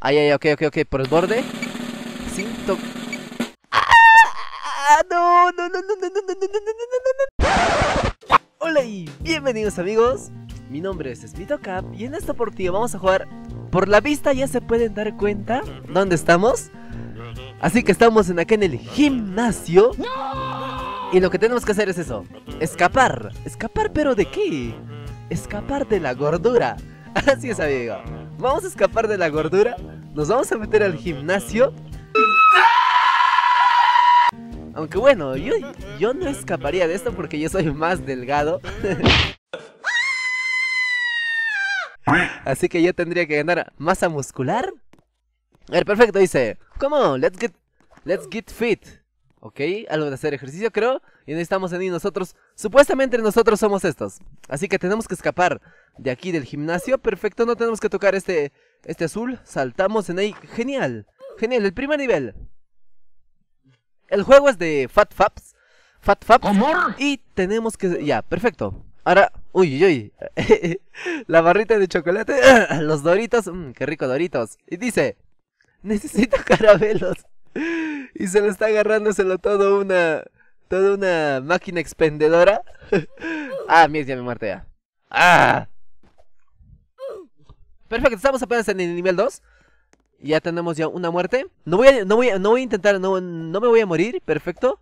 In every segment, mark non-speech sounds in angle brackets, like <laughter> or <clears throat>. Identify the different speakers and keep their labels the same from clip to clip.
Speaker 1: Ay, ay, ok, ok, ok, por el borde. Sin No, ¡Ah! No, no, no, no, no, no, no, no, no, no, no, Hola y bienvenidos amigos. Mi nombre es Cap y en esta partida vamos a jugar. Por la vista ya se pueden dar cuenta dónde estamos. Así que estamos en acá en el gimnasio. Y lo que tenemos que hacer es eso. Escapar. ¿Escapar pero de qué? Escapar de la gordura. Así es, amigo vamos a escapar de la gordura, nos vamos a meter al gimnasio. Aunque bueno, yo, no escaparía de esto porque yo soy más delgado. Así que yo tendría que ganar masa muscular. A ver, perfecto, dice. Come let's get, let's get fit. Ok, algo de hacer ejercicio, creo y no estamos en ahí nosotros. Supuestamente nosotros somos estos. Así que tenemos que escapar de aquí del gimnasio. Perfecto, no tenemos que tocar este, este azul. Saltamos en ahí. Genial. Genial, el primer nivel. El juego es de Fat Fabs. Fat Fabs. Y tenemos que... Ya, perfecto. Ahora, uy, uy, uy. <laughs> la barrita de chocolate, <clears throat> los doritos, mm, qué rico doritos. Y dice, necesito <laughs> caramelos. Y se lo está agarrándoselo todo una, toda una máquina expendedora. <laughs> ah, mira, ya me muerte ya. ¡Ah! Perfecto, estamos apenas en el nivel 2. Ya tenemos ya una muerte. No voy a, no voy intentar, no, me voy a morir, perfecto.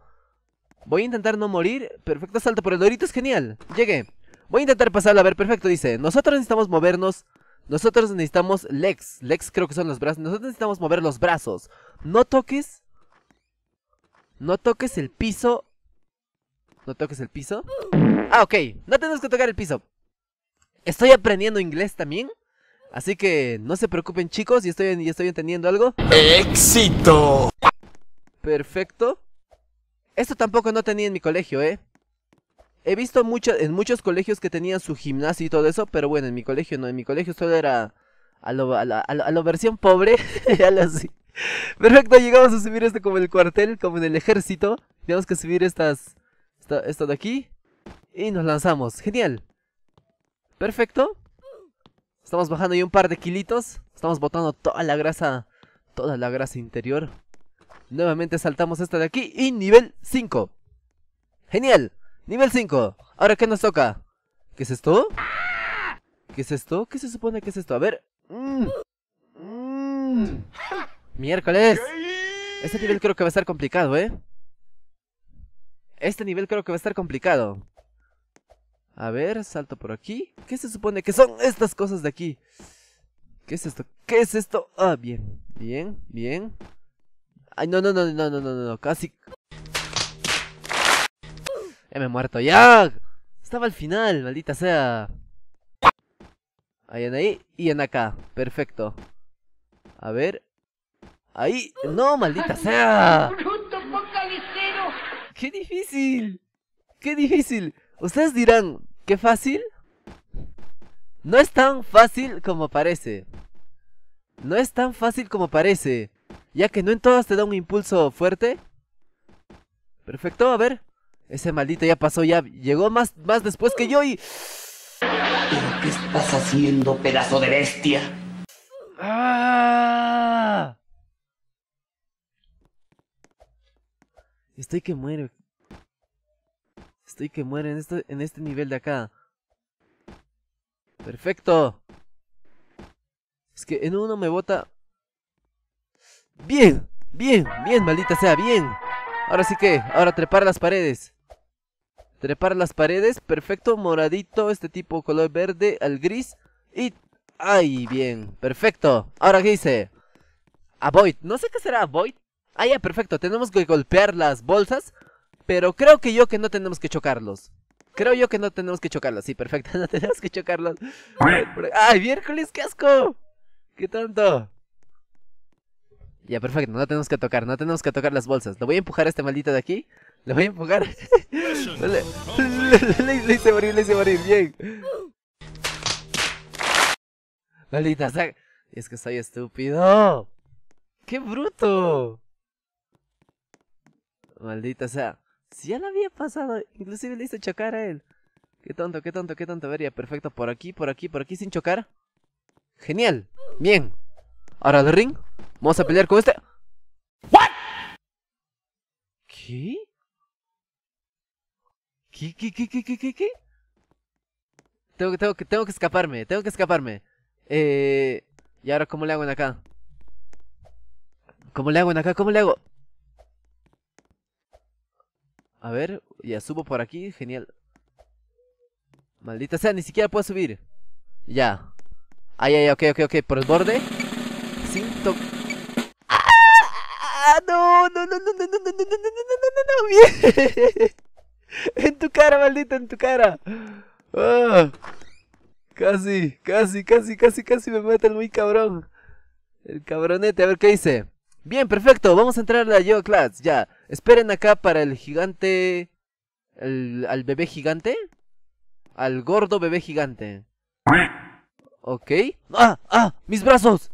Speaker 1: Voy a intentar no morir, perfecto, salto por el dorito, es genial. Llegué. Voy a intentar pasarlo, a ver, perfecto, dice. Nosotros necesitamos movernos, nosotros necesitamos Lex. Lex creo que son los brazos, nosotros necesitamos mover los brazos. No toques, no toques el piso no toques el piso. Ah, ok. No tenemos que tocar el piso. Estoy aprendiendo inglés también. Así que no se preocupen chicos, Y estoy, estoy entendiendo algo. ¡Éxito! Perfecto. Esto tampoco no tenía en mi colegio, ¿eh? He visto en muchos colegios que tenían su gimnasio y todo eso, pero bueno, en mi colegio no, en mi colegio solo era a lo, a la, a lo, versión pobre, <laughs> Perfecto, llegamos a subir esto como el cuartel, como en el ejército. Tenemos que subir estas esta, de aquí. Y nos lanzamos. Genial. Perfecto. Estamos bajando y un par de kilitos. Estamos botando toda la grasa. Toda la grasa interior. Nuevamente saltamos esta de aquí. Y nivel 5. Genial. Nivel 5. Ahora, que nos toca? ¿Qué es esto? ¿Qué es esto? ¿Qué se supone que es esto? A ver. Mm. Mm. Miércoles. Este nivel creo que va a ser complicado, ¿eh? Este nivel creo que va a estar complicado. A ver, salto por aquí. ¿Qué se supone que son estas cosas de aquí? ¿Qué es esto? ¿Qué es esto? Ah, bien, bien, bien. Ay, no, no, no, no, no, no, no, casi... me he muerto, ya. Estaba al final, maldita sea. Ahí en ahí y en acá, perfecto. A ver. Ahí, no, maldita sea. <laughs> ¡Qué difícil! ¡Qué difícil! Ustedes dirán, ¿qué fácil? No es tan fácil como parece. No es tan fácil como parece. Ya que no en todas te da un impulso fuerte. Perfecto, a ver. Ese maldito ya pasó, ya llegó más, más después que yo y... ¿Pero qué estás haciendo, pedazo de bestia? Estoy que muero. Estoy que muero en, esto, en este nivel de acá. ¡Perfecto! Es que en uno me bota... ¡Bien! ¡Bien! ¡Bien, maldita sea! ¡Bien! Ahora sí que, ahora trepar las paredes. Trepar las paredes, perfecto, moradito, este tipo color verde al gris. Y... ¡Ay, bien! ¡Perfecto! ¿Ahora qué hice? Avoid. No sé qué será Avoid, Ah, ya, perfecto. Tenemos que golpear las bolsas. Pero creo que yo que no tenemos que chocarlos. Creo yo que no tenemos que chocarlos. Sí, perfecto. <laughs> No tenemos que chocarlos. ¡Ay, miércoles! ¡Qué asco! ¡Qué tanto! Ya, perfecto. No tenemos que tocar. No tenemos que tocar las bolsas. Lo voy a empujar a este maldito de aquí. Lo voy a empujar. <laughs> le, le, hice morir, le hice morir. Bien. Maldita, Es que soy estúpido. ¡Qué bruto! Maldita sea. Si ya lo había pasado, inclusive le hice chocar a él. Qué tonto, qué tonto, qué tonto. Vería, perfecto. Por aquí, por aquí, por aquí, sin chocar. Genial. Bien. Ahora el ring. Vamos a pelear con este. ¿Qué? ¿Qué, qué, qué, qué, qué, qué, qué? Tengo, que, tengo, que, tengo que escaparme, tengo que escaparme. Eh... ¿Y ahora cómo le hago en acá? ¿Cómo le hago en acá? ¿Cómo le hago? A ver, ya subo por aquí, genial. Maldita sea, ni siquiera puedo subir. Ya. Ay, ay, ok, ok, ok, por el borde. Sin ¡Ah! No, no, no, no, no, no, no, no, no, no, no, no, no, bien. en tu cara, maldita, en tu cara. Ah. Casi, casi, casi, casi, casi me el muy cabrón. El cabronete, a ver qué dice. Bien, perfecto, vamos a entrar a la Yo Class, ya. Esperen acá para el gigante. al bebé gigante. Al gordo bebé gigante. Ok. ¡Ah! ¡Ah! ¡Mis brazos!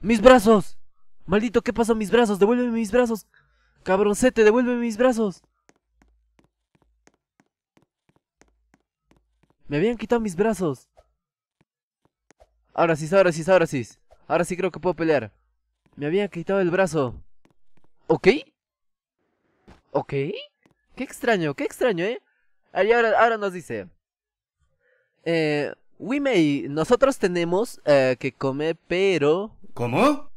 Speaker 1: ¡Mis brazos! Maldito, ¿qué pasó? Mis brazos, devuélveme mis brazos. Cabroncete, devuélveme mis brazos. Me habían quitado mis brazos. Ahora sí, ahora sí, ahora sí. Ahora sí creo que puedo pelear. Me habían quitado el brazo. ¿Ok? ¿Ok? Qué extraño, qué extraño, ¿eh? ahora, nos dice... Eh, we may, nosotros tenemos eh, que comer, pero... ¿Cómo?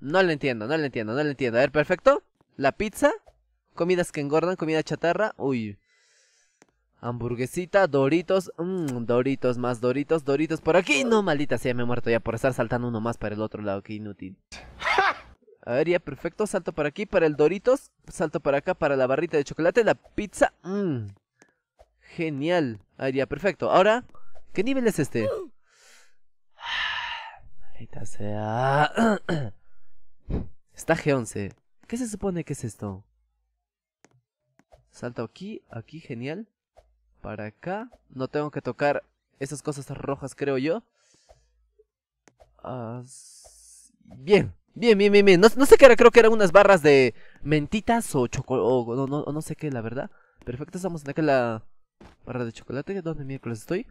Speaker 1: No lo entiendo, no lo entiendo, no lo entiendo. A ver, perfecto. La pizza, comidas que engordan, comida chatarra. Uy. Hamburguesita, doritos. Mmm, doritos, más doritos, doritos por aquí. No, maldita sea, me he muerto ya por estar saltando uno más para el otro lado. Qué inútil. <laughs> A ver, ya perfecto. Salto para aquí, para el Doritos. Salto para acá, para la barrita de chocolate. La pizza. Mm. Genial. A perfecto. Ahora, ¿qué nivel es este? sea. <clears throat> Está G11. ¿Qué se supone que es esto? Salto aquí, aquí, genial. Para acá. No tengo que tocar esas cosas rojas, creo yo. Ah, bien. Bien, bien, bien, bien. No, sé qué era, creo que eran unas barras de mentitas o chocolate, o no, no, no sé qué, la verdad. Perfecto, estamos en aquella barra de chocolate. ¿Dónde miércoles estoy?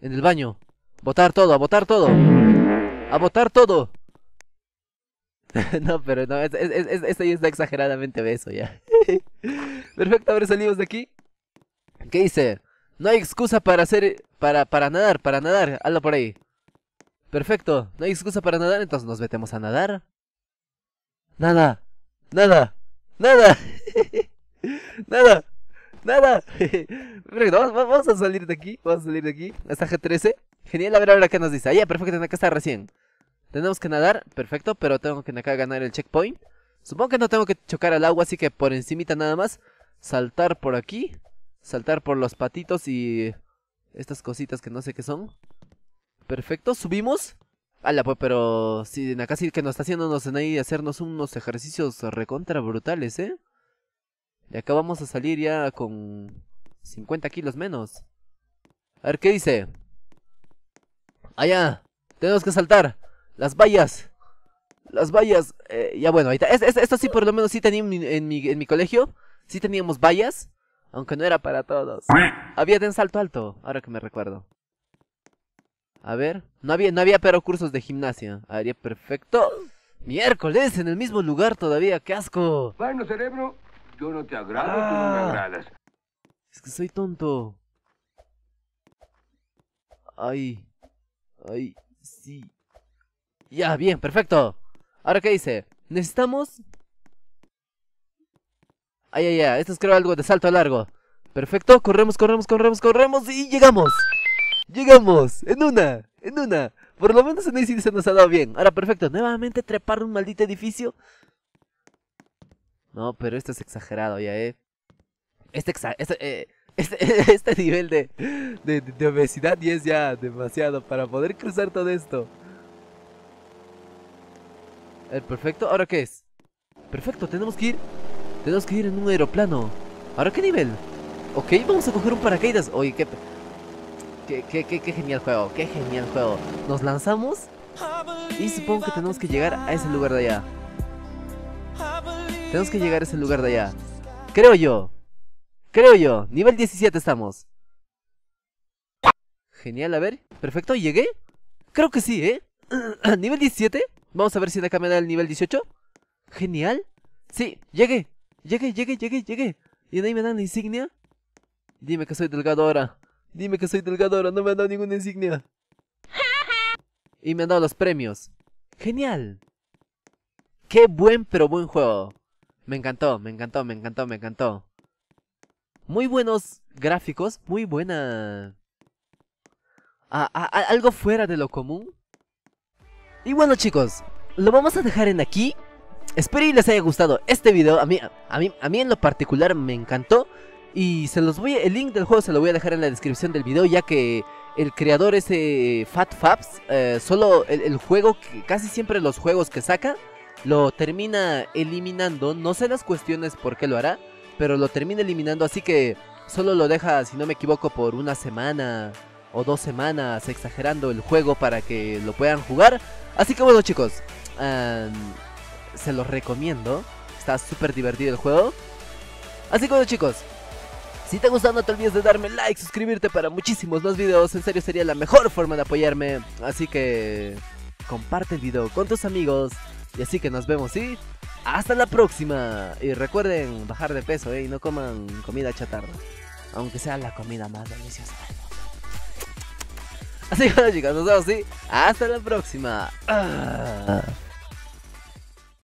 Speaker 1: En el baño. Botar todo, a botar todo. A botar todo. <laughs> no, pero no, esta es, está exageradamente beso ya. <laughs> Perfecto, ahora salimos de aquí. ¿Qué hice? No hay excusa para hacer... Para, para nadar, para nadar. Hazlo por ahí. Perfecto, no hay excusa para nadar, entonces nos metemos a nadar nada, nada, nada, <laughs> nada, nada. <laughs> vamos, vamos a salir de aquí, vamos a salir de aquí. Hasta G13. Genial, a ver ahora qué nos dice. Ah, perfecto, perfecto, que está recién. Tenemos que nadar, perfecto, pero tengo que acá ganar el checkpoint. Supongo que no tengo que chocar al agua, así que por encimita nada más. Saltar por aquí. Saltar por los patitos y... Estas cositas que no sé qué son. Perfecto, subimos. Ala, pues, pero si acá sí que nos está haciéndonos en ahí hacernos unos ejercicios recontra brutales, ¿eh? Y acá vamos a salir ya con 50 kilos menos. A ver, ¿qué dice? Allá, tenemos que saltar las vallas. Las vallas, eh, ya bueno, ahí esto sí, por lo menos sí tenía en mi, colegio. Sí teníamos vallas, aunque no era para todos. Había de un salto alto, ahora que me recuerdo. A ver, no había, no había pero cursos de gimnasia. Haría perfecto. Miércoles, en el mismo lugar todavía, qué asco. Bueno, cerebro, yo no te agrado, tú no me ah. agradas. Es que soy tonto. Ay, ay, sí. Ya, bien, perfecto. Ahora, ¿qué dice? Necesitamos... Ay, ay, ay, esto es creo algo de salto a largo. Perfecto, corremos, corremos, corremos, corremos y llegamos. Llegamos, en una, en una. Por lo menos en Isil se nos ha dado bien. Ahora, perfecto, nuevamente trepar un maldito edificio. No, pero esto es exagerado ya, eh. Este, este, eh, este, <laughs> este, nivel de, de, obesidad y es ya demasiado para poder cruzar todo esto. El eh, perfecto, ¿ahora qué es? Perfecto, tenemos que ir Tenemos que ir en un aeroplano ¿Ahora qué nivel? Ok, vamos a coger un paracaídas Oye, qué... Qué, genial juego, qué genial juego. Nos lanzamos y supongo que tenemos que llegar a ese lugar de allá. Tenemos que llegar a ese lugar de allá. Creo yo. Creo yo. Nivel 17 estamos. Genial, a ver. Perfecto, ¿llegué? Creo que sí, ¿eh? <clears throat> ¿Nivel 17? Vamos a ver si me da al nivel 18. Genial. Sí, llegué. Llegué, llegué, llegué, llegué. ¿Y ahí me dan la insignia? Dime que soy delgado ahora. Dime que soy delgadora, no me han dado ninguna insignia. <laughs> y me han dado los premios. ¡Genial! ¡Qué buen pero buen juego! Me encantó, me encantó, me encantó, me encantó. Muy buenos gráficos, muy buena... Ah, ah, ah, algo fuera de lo común. Y bueno chicos, lo vamos a dejar en aquí. Espero y les haya gustado este video. A mí, a mí, a mí en lo particular me encantó. Y se los voy, el link del juego se lo voy a dejar en la descripción del video ya que el creador ese Fat Fabs, eh, solo el, juego, casi siempre los juegos que saca, lo termina eliminando, no sé las cuestiones por qué lo hará, pero lo termina eliminando, así que solo lo deja, si no me equivoco, por una semana o dos semanas exagerando el juego para que lo puedan jugar. Así que bueno chicos, em, se los recomiendo, está súper divertido el juego. Así que bueno chicos, si te gustado, no te olvides de darme like, suscribirte para muchísimos más videos, en serio sería la mejor forma de apoyarme. Así que comparte el video con tus amigos y así que nos vemos ¿sí? hasta la próxima. Y recuerden bajar de peso ¿eh? y no coman comida chatarra, aunque sea la comida más deliciosa del mundo. Así que chicos, nos vemos ¿sí? hasta la próxima. Ah.